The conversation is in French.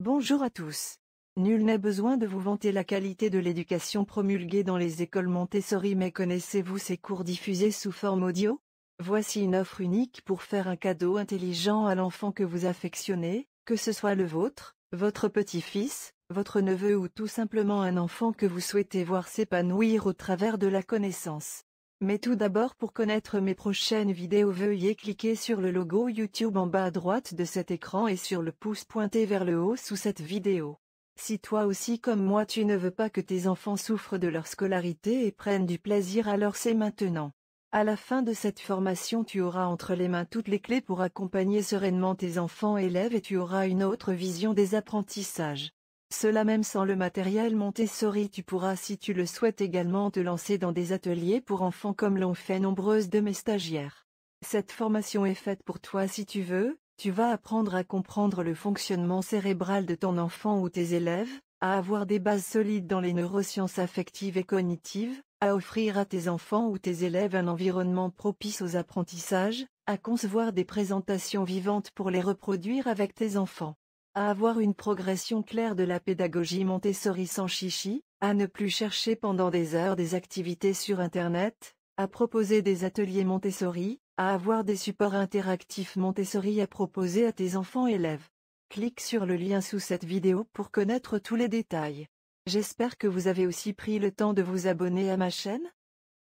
Bonjour à tous. Nul n'a besoin de vous vanter la qualité de l'éducation promulguée dans les écoles Montessori mais connaissez-vous ces cours diffusés sous forme audio Voici une offre unique pour faire un cadeau intelligent à l'enfant que vous affectionnez, que ce soit le vôtre, votre petit-fils, votre neveu ou tout simplement un enfant que vous souhaitez voir s'épanouir au travers de la connaissance. Mais tout d'abord pour connaître mes prochaines vidéos veuillez cliquer sur le logo YouTube en bas à droite de cet écran et sur le pouce pointé vers le haut sous cette vidéo. Si toi aussi comme moi tu ne veux pas que tes enfants souffrent de leur scolarité et prennent du plaisir alors c'est maintenant. À la fin de cette formation tu auras entre les mains toutes les clés pour accompagner sereinement tes enfants élèves et tu auras une autre vision des apprentissages. Cela même sans le matériel Montessori tu pourras si tu le souhaites également te lancer dans des ateliers pour enfants comme l'ont fait nombreuses de mes stagiaires. Cette formation est faite pour toi si tu veux, tu vas apprendre à comprendre le fonctionnement cérébral de ton enfant ou tes élèves, à avoir des bases solides dans les neurosciences affectives et cognitives, à offrir à tes enfants ou tes élèves un environnement propice aux apprentissages, à concevoir des présentations vivantes pour les reproduire avec tes enfants à avoir une progression claire de la pédagogie Montessori sans chichi, à ne plus chercher pendant des heures des activités sur Internet, à proposer des ateliers Montessori, à avoir des supports interactifs Montessori à proposer à tes enfants élèves. Clique sur le lien sous cette vidéo pour connaître tous les détails. J'espère que vous avez aussi pris le temps de vous abonner à ma chaîne.